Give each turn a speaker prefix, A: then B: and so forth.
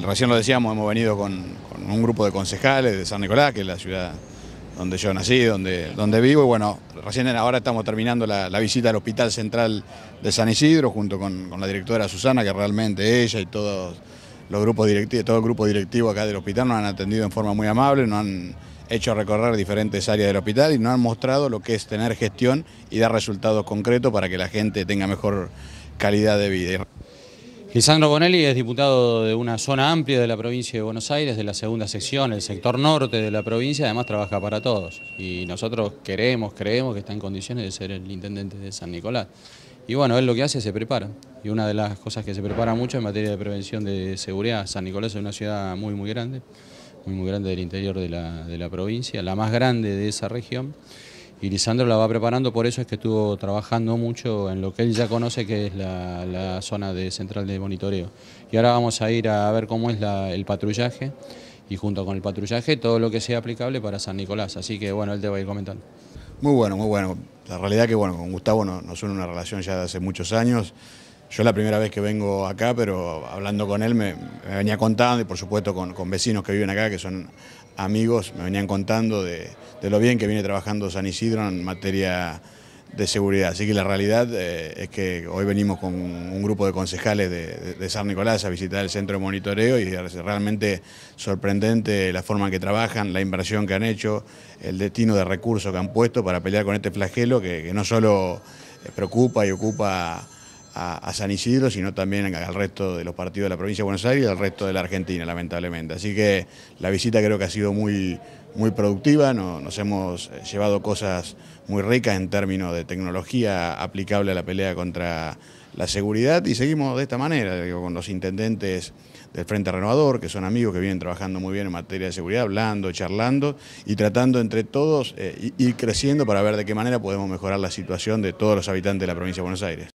A: recién lo decíamos, hemos venido con, un grupo de concejales de San Nicolás, que es la ciudad donde yo nací, donde, donde vivo, y bueno, recién ahora estamos terminando la, visita al Hospital Central de San Isidro, junto con, la directora Susana, que realmente ella y todos los grupos directivos, todo el grupo directivo acá del hospital nos han atendido en forma muy amable, nos han hecho recorrer diferentes áreas del hospital y nos han mostrado lo que es tener gestión y dar resultados concretos para que la gente tenga mejor calidad de vida. Lisandro Bonelli es diputado de una
B: zona amplia de la provincia de Buenos Aires, de la segunda sección, el sector norte de la provincia, además trabaja para todos. Y nosotros queremos, creemos que está en condiciones de ser el intendente de San Nicolás. Y bueno, él lo que hace es se prepara. Y una de las cosas que se prepara mucho en materia de prevención de seguridad, San Nicolás es una ciudad muy, muy grande, muy, muy grande del interior de la, de la provincia, la más grande de esa región y Lisandro la va preparando, por eso es que estuvo trabajando mucho en lo que él ya conoce, que es la, zona de central de monitoreo. Y ahora vamos a ir a ver cómo es el patrullaje y junto con el patrullaje todo lo que sea aplicable para San Nicolás.
A: Así que bueno, él te va a ir comentando. Muy bueno, muy bueno. La realidad que bueno, con Gustavo nos une una relación ya de hace muchos años. Yo la primera vez que vengo acá, pero hablando con él me, venía contando y por supuesto con, vecinos que viven acá, que son amigos, me venían contando de, lo bien que viene trabajando San Isidro en materia de seguridad. Así que la realidad eh, es que hoy venimos con un grupo de concejales de, San Nicolás a visitar el centro de monitoreo y es realmente sorprendente la forma en que trabajan, la inversión que han hecho, el destino de recursos que han puesto para pelear con este flagelo que no solo eh, preocupa y ocupa a, San Isidro, sino también al resto de los partidos de la provincia de Buenos Aires y al resto de la Argentina, lamentablemente. Así que la visita creo que ha sido muy, muy productiva, nos hemos eh, llevado cosas muy ricas en términos de tecnología aplicable a la pelea contra la seguridad y seguimos de esta manera, con los intendentes del Frente Renovador, que son amigos que vienen trabajando muy bien en materia de seguridad, hablando, charlando y tratando entre todos ir eh, creciendo para ver de qué manera podemos mejorar la situación de todos los habitantes de la provincia de Buenos Aires.